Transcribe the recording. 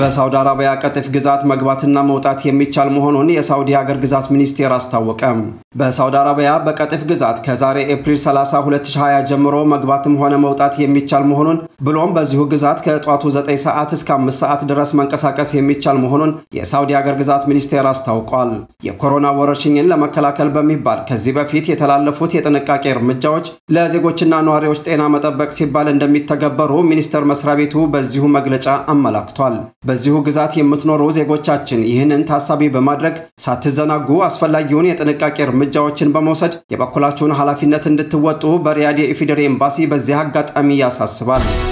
በሳውዲ አረቢያ ቀጥፍ ግዛት መግባትና መውጣት የሚቻል መሆኑን የሳውዲ ሀገር ግዛት ሚኒስቴር አስታወቀ። በሳውዲ አረቢያ በቀጥፍ ግዛት ከዛሬ ኤፕሪል 30 2020 ጀምሮ መግባትም ሆነ መውጣት የሚቻል መሆኑን ብሎም በዚሁ ግዛት ከጧቱ 9 ሰዓት እስከ 5 ሰዓት ድረስ መንቀሳቀስ የሚቻል መሆኑን የሳውዲ ሀገር ግዛት ሚኒስቴር አስታውቋል። የኮሮና ወረርሽኝን ለመከላከል በሚባል ከዚህ በፊት የተላለፉት የጥንቃቄ እርምጃዎች ለዜጎችና ነዋሪዎች ጤና መጠበቅ ሲባል እንደሚተገበሩ ሚኒስቴር መስሪያ ቤቱ በዚሁ መግለጫ አመላክቷል። በዚሁ ግዛት የምትኖሩ ዜጎቻችን ይህንን ታሳቢ በማድረግ ሳትዘናጉ አስፈላጊውን የጥንቃቄ እርምጃዎችን በመውሰድ የበኩላችሁን ኃላፊነት እንድትወጡ በሪያድ የኢፌዴሪ ኤምባሲ በዚህ አጋጣሚ ያሳስባል።